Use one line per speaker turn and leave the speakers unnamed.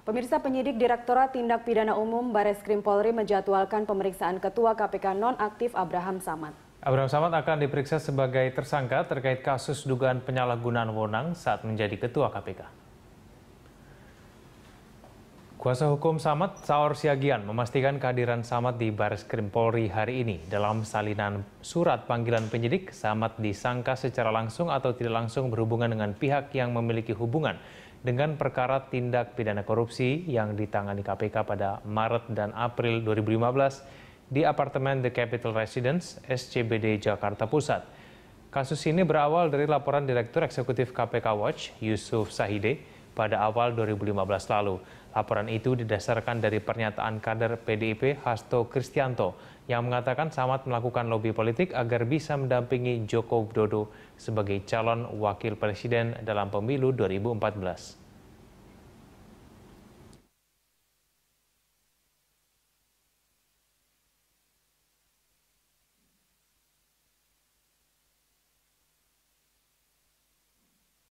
Pemirsa penyidik Direktorat Tindak Pidana Umum Bares Krim Polri menjadwalkan pemeriksaan Ketua KPK nonaktif Abraham Samad.
Abraham Samad akan diperiksa sebagai tersangka terkait kasus dugaan penyalahgunaan wewenang saat menjadi Ketua KPK. Kuasa hukum Samad Saur Siagian memastikan kehadiran Samad di Baris Krim Polri hari ini. Dalam salinan surat panggilan penyidik, Samad disangka secara langsung atau tidak langsung berhubungan dengan pihak yang memiliki hubungan dengan perkara tindak pidana korupsi yang ditangani KPK pada Maret dan April 2015 di apartemen The Capital Residence, SCBD Jakarta Pusat. Kasus ini berawal dari laporan Direktur Eksekutif KPK Watch, Yusuf Sahide, pada awal 2015 lalu. Laporan itu didasarkan dari pernyataan kader PDIP Hasto Kristianto yang mengatakan Samad melakukan lobi politik agar bisa mendampingi Joko Widodo sebagai calon wakil presiden dalam pemilu 2014.